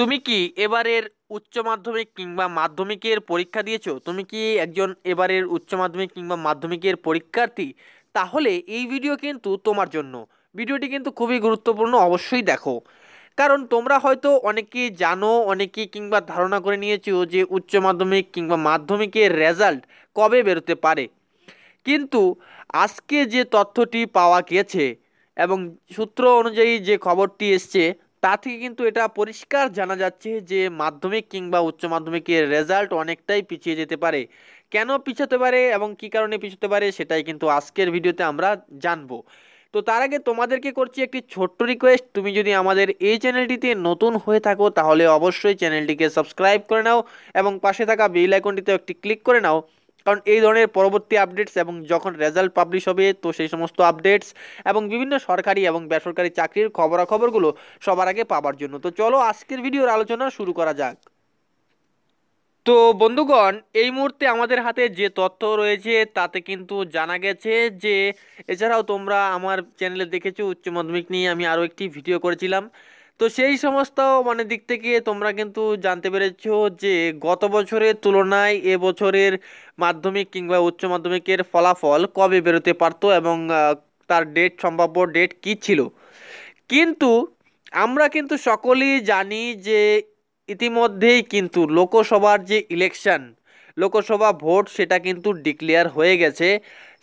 তুমি কি এবারের উচ্চ মাধ্যমিক কিংবা মাধ্যমিকের পরীক্ষা দিয়েছো তুমি কি একজন এবারের উচ্চ মাধ্যমিক কিংবা মাধ্যমিকের পরীক্ষার্থী তাহলে এই ভিডিও কিন্তু তোমার জন্য ভিডিওটি কিন্তু খুবই গুরুত্বপূর্ণ অবশ্যই দেখো কারণ তোমরা হয়তো অনেকেই জানো অনেকে কিংবা ধারণা করে নিয়েছো যে উচ্চ মাধ্যমিক কিংবা মাধ্যমিকের রেজাল্ট কবে বেরোতে পারে কিন্তু আজকে যে তথ্যটি পাওয়া গেছে এবং সূত্র অনুযায়ী যে খবরটি এসছে তা থেকে কিন্তু এটা পরিষ্কার জানা যাচ্ছে যে মাধ্যমিক কিংবা উচ্চ মাধ্যমিকের রেজাল্ট অনেকটাই পিছিয়ে যেতে পারে কেন পিছাতে পারে এবং কি কারণে পিছতে পারে সেটাই কিন্তু আজকের ভিডিওতে আমরা জানবো তো তার আগে তোমাদেরকে করছি একটি ছোট্ট রিকোয়েস্ট তুমি যদি আমাদের এই চ্যানেলটিতে নতুন হয়ে থাকো তাহলে অবশ্যই চ্যানেলটিকে সাবস্ক্রাইব করে নাও এবং পাশে থাকা বেল আইকনটিতেও একটি ক্লিক করে নাও কারণ এই ধরনের পরবর্তী আপডেটস এবং যখন রেজাল্ট পাবলিশ হবে তো সেই সমস্ত আপডেটস এবং বিভিন্ন সরকারি এবং বেসরকারি চাকরির খবরাখবরগুলো সবার আগে পাবার জন্য তো চলো আজকের ভিডিওর আলোচনা শুরু করা যাক তো বন্ধুগণ এই মুহূর্তে আমাদের হাতে যে তথ্য রয়েছে তাতে কিন্তু জানা গেছে যে এছাড়াও তোমরা আমার চ্যানেলে দেখেছো উচ্চ মাধ্যমিক নিয়ে আমি আরও একটি ভিডিও করেছিলাম তো সেই সমস্ত মানে দিক থেকে তোমরা কিন্তু জানতে পেরেছো যে গত বছরের তুলনায় এবছরের মাধ্যমিক কিংবা উচ্চ মাধ্যমিকের ফলাফল কবে বেরোতে পারতো এবং তার ডেট সম্ভাব্য ডেট কি ছিল কিন্তু আমরা কিন্তু সকলেই জানি যে ইতিমধ্যেই কিন্তু লোকসভার যে ইলেকশন লোকসভা ভোট সেটা কিন্তু ডিক্লেয়ার হয়ে গেছে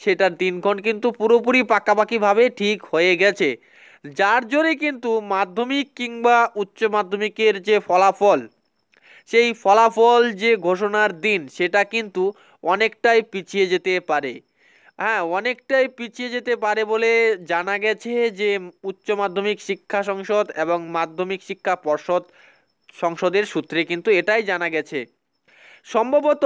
সেটার দিনক্ষণ কিন্তু পুরোপুরি পাকাপাকিভাবে ঠিক হয়ে গেছে যার জোরে কিন্তু মাধ্যমিক কিংবা উচ্চ মাধ্যমিকের যে ফলাফল সেই ফলাফল যে ঘোষণার দিন সেটা কিন্তু অনেকটাই পিছিয়ে যেতে পারে হ্যাঁ অনেকটাই পিছিয়ে যেতে পারে বলে জানা গেছে যে উচ্চ মাধ্যমিক শিক্ষা সংসদ এবং মাধ্যমিক শিক্ষা পর্ষদ সংসদের সূত্রে কিন্তু এটাই জানা গেছে সম্ভবত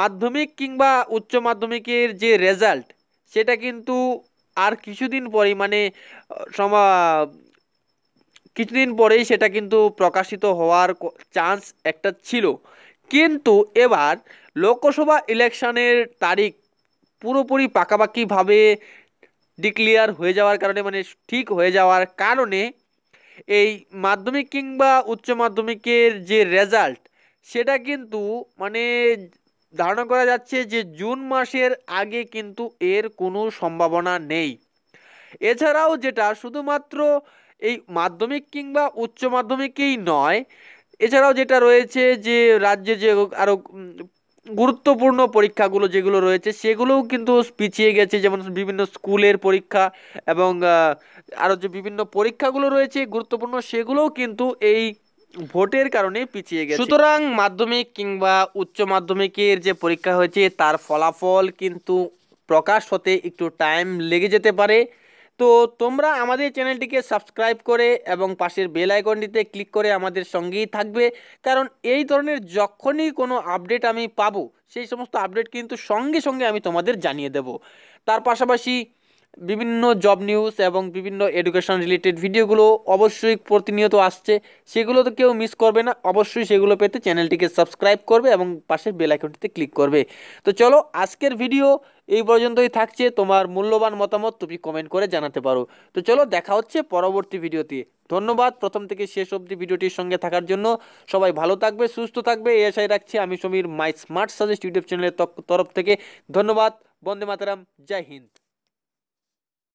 মাধ্যমিক কিংবা উচ্চ মাধ্যমিকের যে রেজাল্ট সেটা কিন্তু আর কিছুদিন পরেই মানে সমা কিছুদিন পরেই সেটা কিন্তু প্রকাশিত হওয়ার চান্স একটা ছিল কিন্তু এবার লোকসভা ইলেকশনের তারিখ পুরোপুরি পাকাপাকিভাবে ডিক্লিয়ার হয়ে যাওয়ার কারণে মানে ঠিক হয়ে যাওয়ার কারণে এই মাধ্যমিক কিংবা উচ্চ মাধ্যমিকের যে রেজাল্ট সেটা কিন্তু মানে ধারণা করা যাচ্ছে যে জুন মাসের আগে কিন্তু এর কোনো সম্ভাবনা নেই এছাড়াও যেটা শুধুমাত্র এই মাধ্যমিক কিংবা উচ্চ মাধ্যমিকেই নয় এছাড়াও যেটা রয়েছে যে রাজ্যে যে আরও গুরুত্বপূর্ণ পরীক্ষাগুলো যেগুলো রয়েছে সেগুলোও কিন্তু পিছিয়ে গেছে যেমন বিভিন্ন স্কুলের পরীক্ষা এবং আরও যে বিভিন্ন পরীক্ষাগুলো রয়েছে গুরুত্বপূর্ণ সেগুলোও কিন্তু এই ভোটের কারণে পিছিয়ে গেছে সুতরাং মাধ্যমিক কিংবা উচ্চ মাধ্যমিকের যে পরীক্ষা হয়েছে তার ফলাফল কিন্তু প্রকাশ হতে একটু টাইম লেগে যেতে পারে তো তোমরা আমাদের চ্যানেলটিকে সাবস্ক্রাইব করে এবং পাশের বেল আইকনটিতে ক্লিক করে আমাদের সঙ্গেই থাকবে কারণ এই ধরনের যখনই কোনো আপডেট আমি পাবো সেই সমস্ত আপডেট কিন্তু সঙ্গে সঙ্গে আমি তোমাদের জানিয়ে দেব তার পাশাপাশি বিভিন্ন জব নিউজ এবং বিভিন্ন এডুকেশন রিলেটেড ভিডিওগুলো অবশ্যই প্রতিনিয়ত আসছে সেগুলো তো কেউ মিস করবে না অবশ্যই সেগুলো পেতে চ্যানেলটিকে সাবস্ক্রাইব করবে এবং পাশের বেল ক্লিক করবে তো চলো আজকের ভিডিও এই পর্যন্তই থাকছে তোমার মূল্যবান মতামত তুমি কমেন্ট করে জানাতে পারো তো চলো দেখা হচ্ছে পরবর্তী ভিডিওতে ধন্যবাদ প্রথম থেকে শেষ অবধি ভিডিওটির সঙ্গে থাকার জন্য সবাই ভালো থাকবে সুস্থ থাকবে এই আশায় রাখছি আমি Samir my smart suggest YouTube চ্যানেলের তরফ থেকে ধন্যবাদ বন্দে মাতারাম জয় হিন্দ